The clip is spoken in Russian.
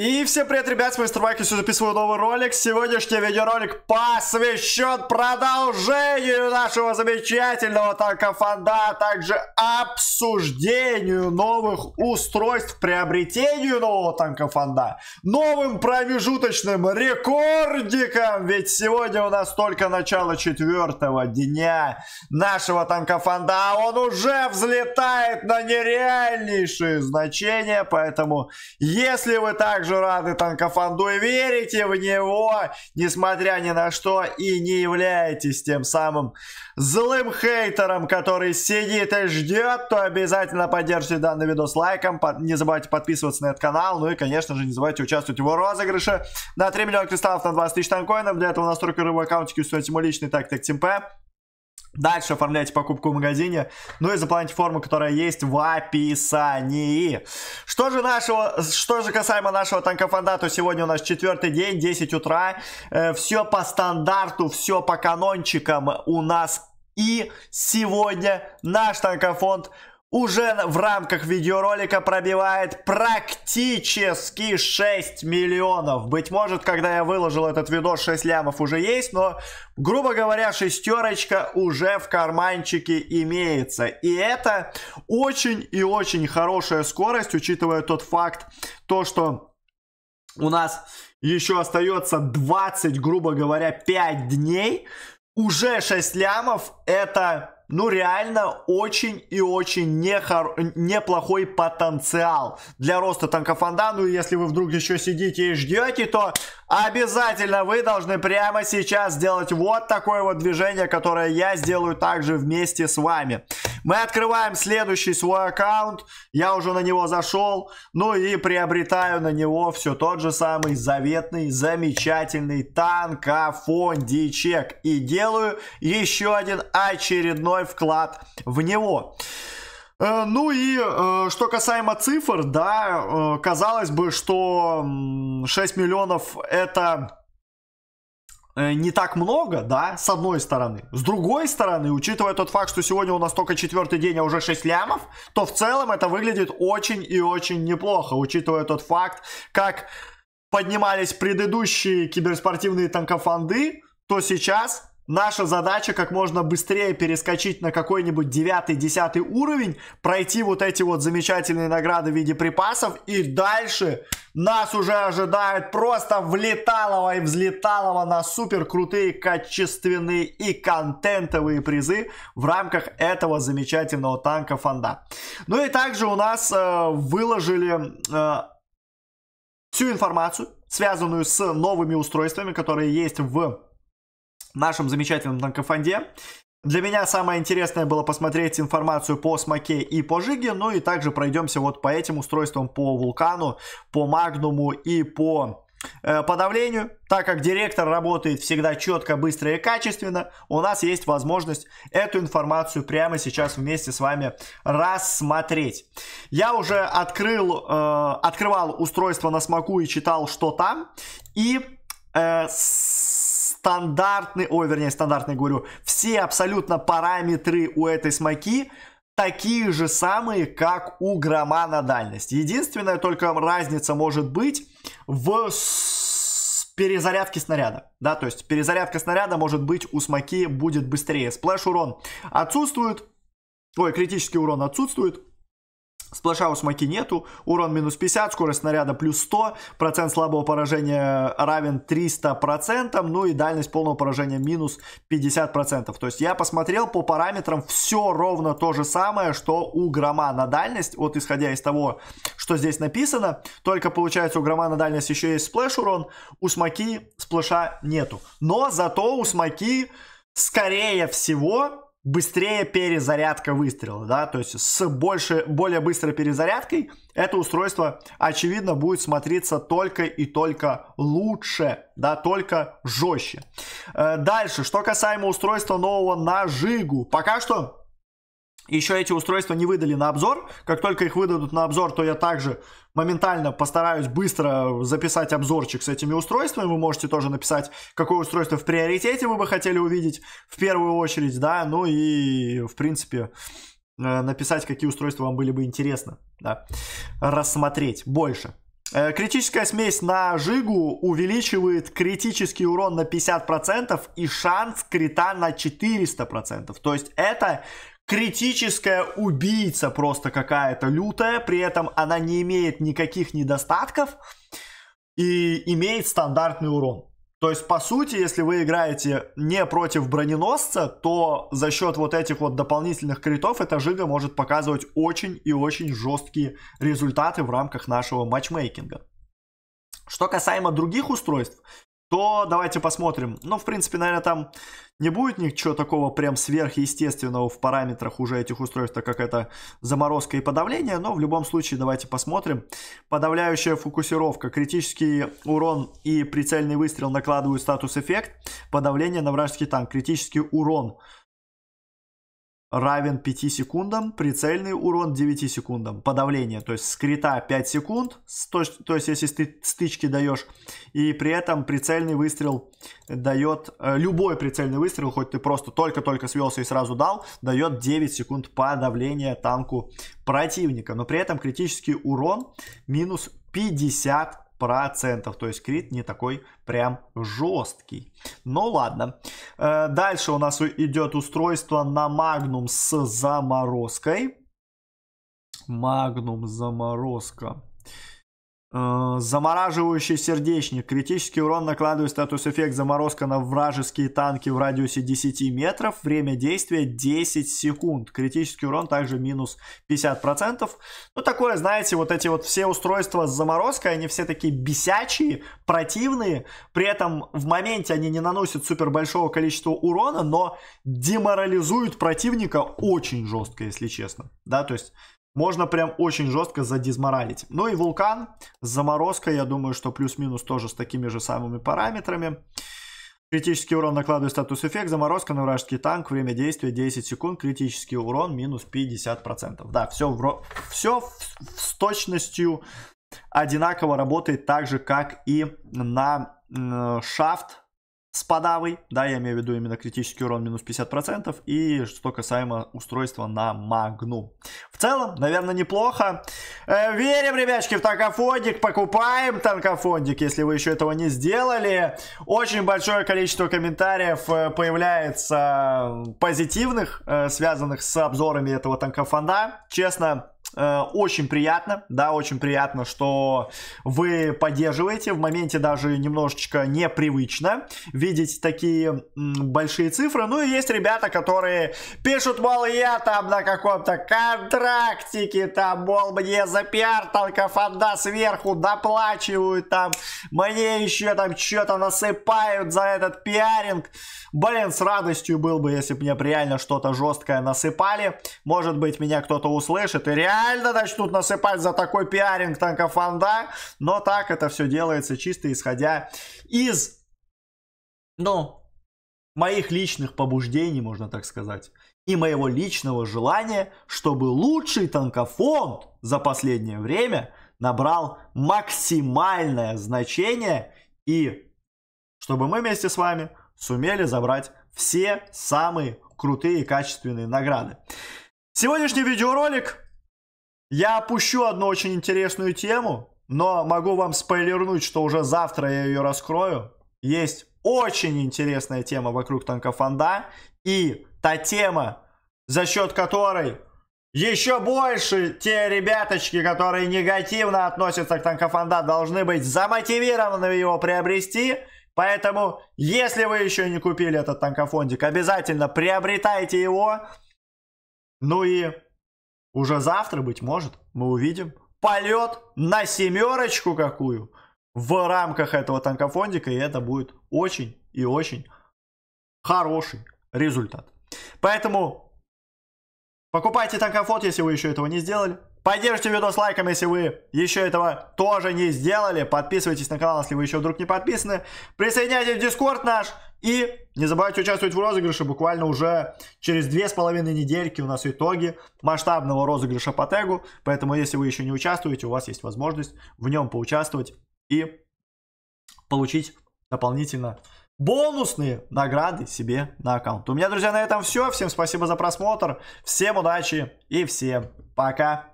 И всем привет, ребят, с вами Майк, я сегодня записываю новый ролик. Сегодняшний видеоролик посвящен продолжению нашего замечательного танкофонда, а также обсуждению новых устройств, приобретению нового танкофонда, новым промежуточным рекордиком, ведь сегодня у нас только начало четвертого дня нашего танкофонда, а он уже взлетает на нереальнейшие значения, поэтому если вы также также рады Танкофанду и верите в него, несмотря ни на что, и не являетесь тем самым злым хейтером, который сидит и ждет, то обязательно поддержите данный видос лайком, не забывайте подписываться на этот канал, ну и, конечно же, не забывайте участвовать в его розыгрыше на 3 миллиона кристаллов на 20 тысяч танкоинов, для этого настройка рыбы аккаунтики, установите мой личный тактик Тимпе. Дальше оформляйте покупку в магазине. Ну и заполняйте форму, которая есть в описании. Что же нашего, что же касаемо нашего танкофонда, то сегодня у нас четвертый день, 10 утра. Э, все по стандарту, все по канончикам у нас. И сегодня наш танкофонд уже в рамках видеоролика пробивает практически 6 миллионов. Быть может, когда я выложил этот видос, 6 лямов уже есть, но, грубо говоря, шестерочка уже в карманчике имеется. И это очень и очень хорошая скорость, учитывая тот факт, то, что у нас еще остается 20, грубо говоря, 5 дней. Уже 6 лямов это ну реально очень и очень нехор... неплохой потенциал для роста танкофонда. Ну и если вы вдруг еще сидите и ждете, то обязательно вы должны прямо сейчас сделать вот такое вот движение, которое я сделаю также вместе с вами. Мы открываем следующий свой аккаунт. Я уже на него зашел. Ну и приобретаю на него все тот же самый заветный, замечательный танкофондичек. И делаю еще один очередной вклад в него. Э, ну и э, что касаемо цифр, да, э, казалось бы, что 6 миллионов это Э, не так много, да, с одной стороны. С другой стороны, учитывая тот факт, что сегодня у нас только четвертый день, а уже 6 лямов, то в целом это выглядит очень и очень неплохо, учитывая тот факт, как поднимались предыдущие киберспортивные танкофанды, то сейчас Наша задача как можно быстрее перескочить на какой-нибудь девятый десятый уровень, пройти вот эти вот замечательные награды в виде припасов и дальше нас уже ожидает просто влеталого и взлеталого на супер крутые качественные и контентовые призы в рамках этого замечательного танка фонда. Ну и также у нас э, выложили э, всю информацию, связанную с новыми устройствами, которые есть в нашем замечательном танкофонде. Для меня самое интересное было посмотреть информацию по Смоке и по Жиге, ну и также пройдемся вот по этим устройствам, по Вулкану, по Магнуму и по э, по давлению, так как директор работает всегда четко, быстро и качественно, у нас есть возможность эту информацию прямо сейчас вместе с вами рассмотреть. Я уже открыл, э, открывал устройство на смоку и читал, что там, и э, с стандартный, ой, вернее, стандартный говорю, все абсолютно параметры у этой смоки такие же самые, как у грома на дальность. Единственная только разница может быть в перезарядки снаряда, да, то есть перезарядка снаряда может быть у смоки будет быстрее. Сплэш урон отсутствует, ой, критический урон отсутствует, Сплэшаус маки нету, урон минус 50, скорость снаряда плюс 100, процент слабого поражения равен 300%, ну и дальность полного поражения минус 50%. То есть я посмотрел по параметрам все ровно то же самое, что у грома на дальность, вот исходя из того, что здесь написано, только получается у грома на дальность еще есть сплэш урон, у смоки сплэша нету. Но зато у смоки, скорее всего, быстрее перезарядка выстрела, да, то есть с больше, более быстрой перезарядкой это устройство, очевидно, будет смотриться только и только лучше, да, только жестче. Э, дальше, что касаемо устройства нового на Жигу, пока что еще эти устройства не выдали на обзор. Как только их выдадут на обзор, то я также моментально постараюсь быстро записать обзорчик с этими устройствами. Вы можете тоже написать, какое устройство в приоритете вы бы хотели увидеть в первую очередь, да, ну и в принципе э, написать, какие устройства вам были бы интересно да, рассмотреть больше. Э, критическая смесь на Жигу увеличивает критический урон на 50% и шанс крита на 400%. То есть это критическая убийца просто какая-то лютая, при этом она не имеет никаких недостатков и имеет стандартный урон. То есть, по сути, если вы играете не против броненосца, то за счет вот этих вот дополнительных критов эта жига может показывать очень и очень жесткие результаты в рамках нашего матчмейкинга. Что касаемо других устройств, то давайте посмотрим. Ну, в принципе, наверное, там не будет ничего такого прям сверхъестественного в параметрах уже этих устройств, так как это заморозка и подавление, но в любом случае давайте посмотрим. Подавляющая фокусировка, критический урон и прицельный выстрел накладывают статус эффект, подавление на вражеский танк, критический урон равен 5 секундам, прицельный урон 9 секундам, подавление, то есть скрита 5 секунд, то, то есть если ты стычки даешь, и при этом прицельный выстрел дает, э, любой прицельный выстрел, хоть ты просто только-только свелся и сразу дал, дает 9 секунд подавления танку противника, но при этом критический урон минус 50 процентов. То есть крит не такой прям жесткий. Но ну ладно. Э, дальше у нас идет устройство на магнум с заморозкой. Магнум заморозка. Э, замораживающий сердечник. Критический урон накладывает статус-эффект заморозка на вражеские танки в радиусе 10 метров. Время действия 10 секунд. Критический урон также минус 50%. Ну, такое, знаете, вот эти вот все устройства с заморозкой, они все такие бесячие, противные. При этом в моменте они не наносят супер большого количества урона, но деморализуют противника очень жестко, если честно. Да, то есть можно прям очень жестко задизморалить. Ну и вулкан с заморозкой, я думаю, что плюс-минус тоже с такими же самыми параметрами. Критический урон накладываю статус эффект, заморозка на вражеский танк, время действия 10 секунд, критический урон минус 50%. Да, все, в, все в, с точностью одинаково работает так же, как и на э, шафт с да, я имею в виду именно критический урон минус 50%, и что касаемо устройства на Магну. В целом, наверное, неплохо. Э, верим, ребячки, в танкофондик, покупаем танкофондик, если вы еще этого не сделали. Очень большое количество комментариев э, появляется э, позитивных, э, связанных с обзорами этого танкофонда. Честно, Э, очень приятно, да, очень приятно, что вы поддерживаете. В моменте даже немножечко непривычно видеть такие большие цифры. Ну и есть ребята, которые пишут, мол, я там на каком-то контрактике, там, мол, мне за пиар только фонда сверху доплачивают, там, мне еще там что-то насыпают за этот пиаринг. Блин, с радостью был бы, если бы мне реально что-то жесткое насыпали. Может быть, меня кто-то услышит и реально реально начнут насыпать за такой пиаринг танкофанда. Но так это все делается чисто исходя из, ну, моих личных побуждений, можно так сказать. И моего личного желания, чтобы лучший танкофонд за последнее время набрал максимальное значение и чтобы мы вместе с вами сумели забрать все самые крутые качественные награды. Сегодняшний видеоролик я опущу одну очень интересную тему, но могу вам спойлернуть, что уже завтра я ее раскрою. Есть очень интересная тема вокруг танкофонда. И та тема, за счет которой еще больше те ребяточки, которые негативно относятся к танкофонда, должны быть замотивированы его приобрести. Поэтому, если вы еще не купили этот танкофондик, обязательно приобретайте его. Ну и уже завтра, быть может, мы увидим полет на семерочку какую в рамках этого танкофондика, и это будет очень и очень хороший результат. Поэтому покупайте танкофонд, если вы еще этого не сделали. Поддержите видос лайком, если вы еще этого тоже не сделали. Подписывайтесь на канал, если вы еще вдруг не подписаны. Присоединяйтесь в Дискорд наш. И не забывайте участвовать в розыгрыше. Буквально уже через две с половиной недельки у нас итоги масштабного розыгрыша по тегу. Поэтому, если вы еще не участвуете, у вас есть возможность в нем поучаствовать и получить дополнительно бонусные награды себе на аккаунт. У меня, друзья, на этом все. Всем спасибо за просмотр. Всем удачи и всем пока.